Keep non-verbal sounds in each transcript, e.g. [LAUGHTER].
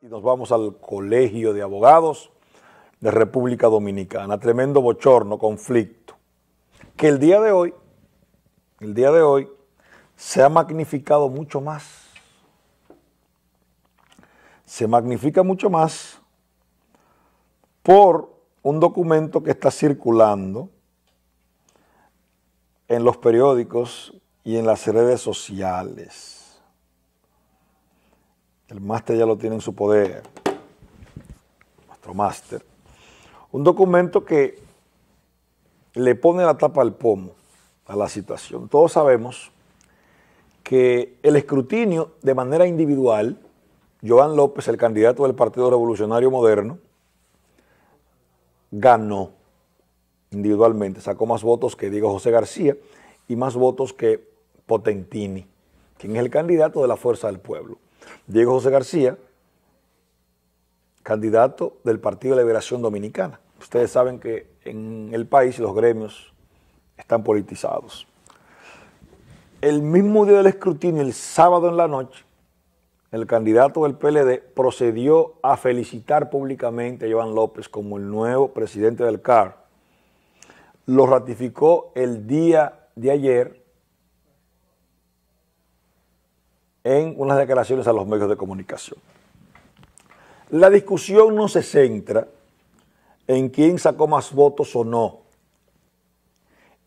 y nos vamos al Colegio de Abogados de República Dominicana. Tremendo bochorno, conflicto. Que el día de hoy, el día de hoy, se ha magnificado mucho más. Se magnifica mucho más por un documento que está circulando en los periódicos y en las redes sociales el máster ya lo tiene en su poder, nuestro máster, un documento que le pone la tapa al pomo a la situación. Todos sabemos que el escrutinio de manera individual, Joan López, el candidato del Partido Revolucionario Moderno, ganó individualmente, sacó más votos que Diego José García y más votos que Potentini, quien es el candidato de la Fuerza del Pueblo. Diego José García, candidato del Partido de Liberación Dominicana. Ustedes saben que en el país los gremios están politizados. El mismo día del escrutinio, el sábado en la noche, el candidato del PLD procedió a felicitar públicamente a Joan López como el nuevo presidente del CAR. Lo ratificó el día de ayer en unas declaraciones a los medios de comunicación. La discusión no se centra en quién sacó más votos o no.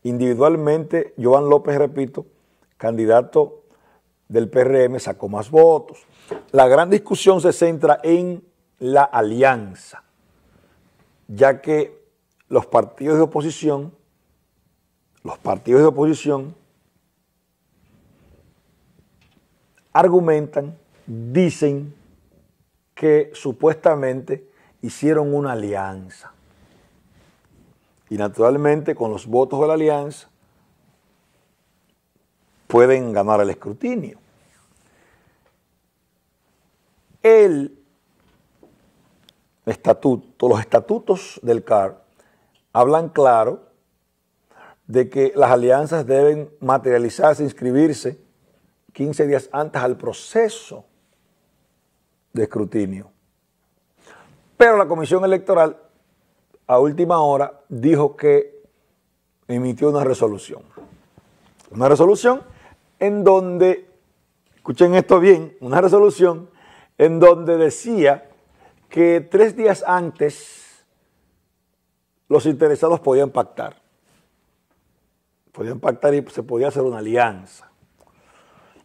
Individualmente, Joan López, repito, candidato del PRM, sacó más votos. La gran discusión se centra en la alianza, ya que los partidos de oposición, los partidos de oposición argumentan, dicen que supuestamente hicieron una alianza. Y naturalmente con los votos de la alianza pueden ganar el escrutinio. El estatuto, los estatutos del CAR hablan claro de que las alianzas deben materializarse, inscribirse 15 días antes al proceso de escrutinio. Pero la Comisión Electoral a última hora dijo que emitió una resolución. Una resolución en donde, escuchen esto bien, una resolución en donde decía que tres días antes los interesados podían pactar. Podían pactar y se podía hacer una alianza.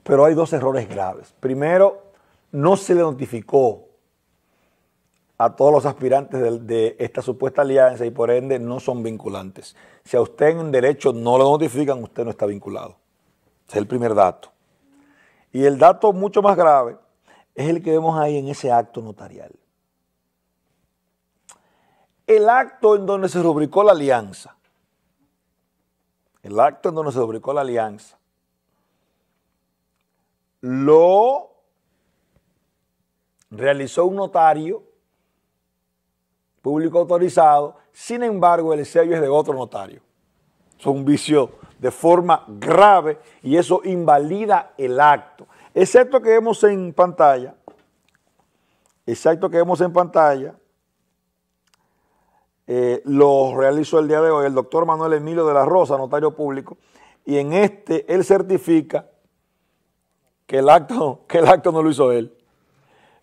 Pero hay dos errores graves. Primero, no se le notificó a todos los aspirantes de, esta supuesta alianza y por ende no son vinculantes. Si a usted en derecho no lo notifican, usted no está vinculado. Ese es el primer dato. Y el dato mucho más grave es el que vemos ahí en ese acto notarial. El acto en donde se rubricó la alianza, el acto en donde se rubricó la alianza, lo realizó un notario público autorizado, sin embargo el sello es de otro notario. Es un vicio de forma grave y eso invalida el acto. Excepto que vemos en pantalla, exacto que vemos en pantalla, eh, lo realizó el día de hoy el doctor Manuel Emilio de la Rosa, notario público, y en este él certifica que el acto, [LAUGHS] que el acto no lo hizo él.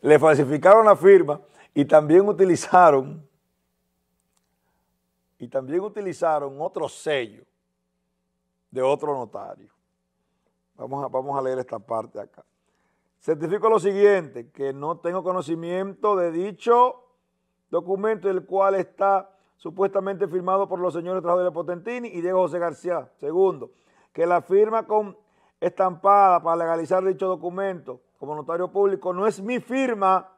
Le falsificaron la firma y también utilizaron y también utilizaron otro sello de otro notario. Vamos a, vamos a leer esta parte acá. Certifico lo siguiente, que no tengo conocimiento de dicho documento, el cual está supuestamente firmado por los señores de Potentini y Diego José García. Segundo, que la firma con estampada para legalizar dicho documento como notario público, no es mi firma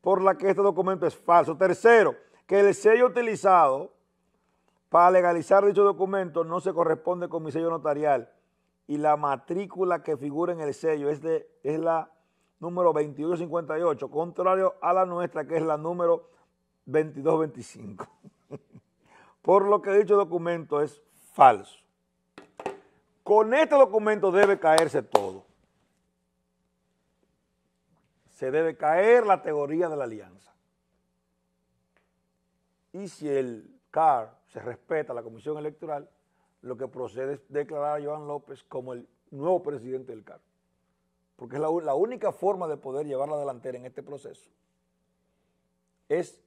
por la que este documento es falso. Tercero, que el sello utilizado para legalizar dicho documento no se corresponde con mi sello notarial y la matrícula que figura en el sello es, de, es la número 2158, contrario a la nuestra que es la número 2225. [LAUGHS] por lo que dicho documento es falso. Con este documento debe caerse todo. Se debe caer la teoría de la alianza. Y si el CAR se respeta la comisión electoral, lo que procede es declarar a Joan López como el nuevo presidente del CAR. Porque es la, la única forma de poder llevar la delantera en este proceso. Es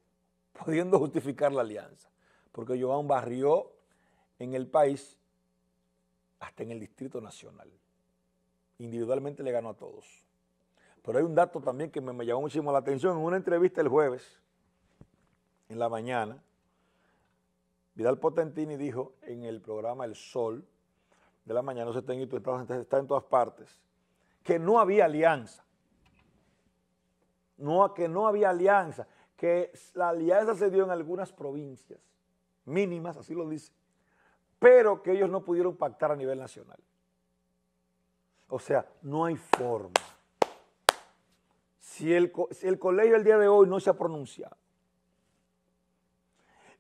pudiendo justificar la alianza. Porque Joan barrió en el país hasta en el Distrito Nacional. Individualmente le ganó a todos. Pero hay un dato también que me, llamó muchísimo la atención. En una entrevista el jueves, en la mañana, Vidal Potentini dijo en el programa El Sol de la mañana, no se está en está, en todas partes, que no había alianza. No, que no había alianza, que la alianza se dio en algunas provincias mínimas, así lo dice, pero que ellos no pudieron pactar a nivel nacional. O sea, no hay forma. Si el, colegio el día de hoy no se ha pronunciado,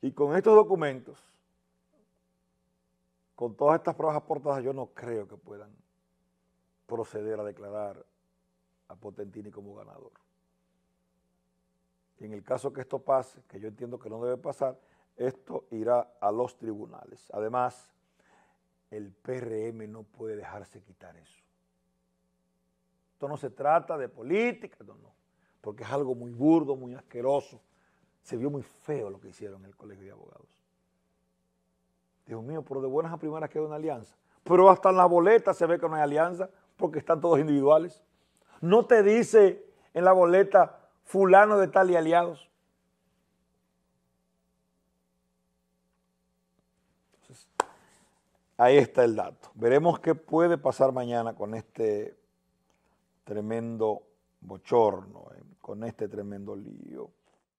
y con estos documentos, con todas estas pruebas aportadas, yo no creo que puedan proceder a declarar a Potentini como ganador. en el caso que esto pase, que yo entiendo que no debe pasar, esto irá a los tribunales. Además, el PRM no puede dejarse quitar eso. Esto no se trata de política, no, no, porque es algo muy burdo, muy asqueroso. Se vio muy feo lo que hicieron en el Colegio de Abogados. Dios mío, pero de buenas a primeras quedó una alianza. Pero hasta en la boleta se ve que no hay alianza, porque están todos individuales. No te dice en la boleta fulano de tal y aliados. ahí está el dato. Veremos qué puede pasar mañana con este tremendo bochorno, eh, con este tremendo lío.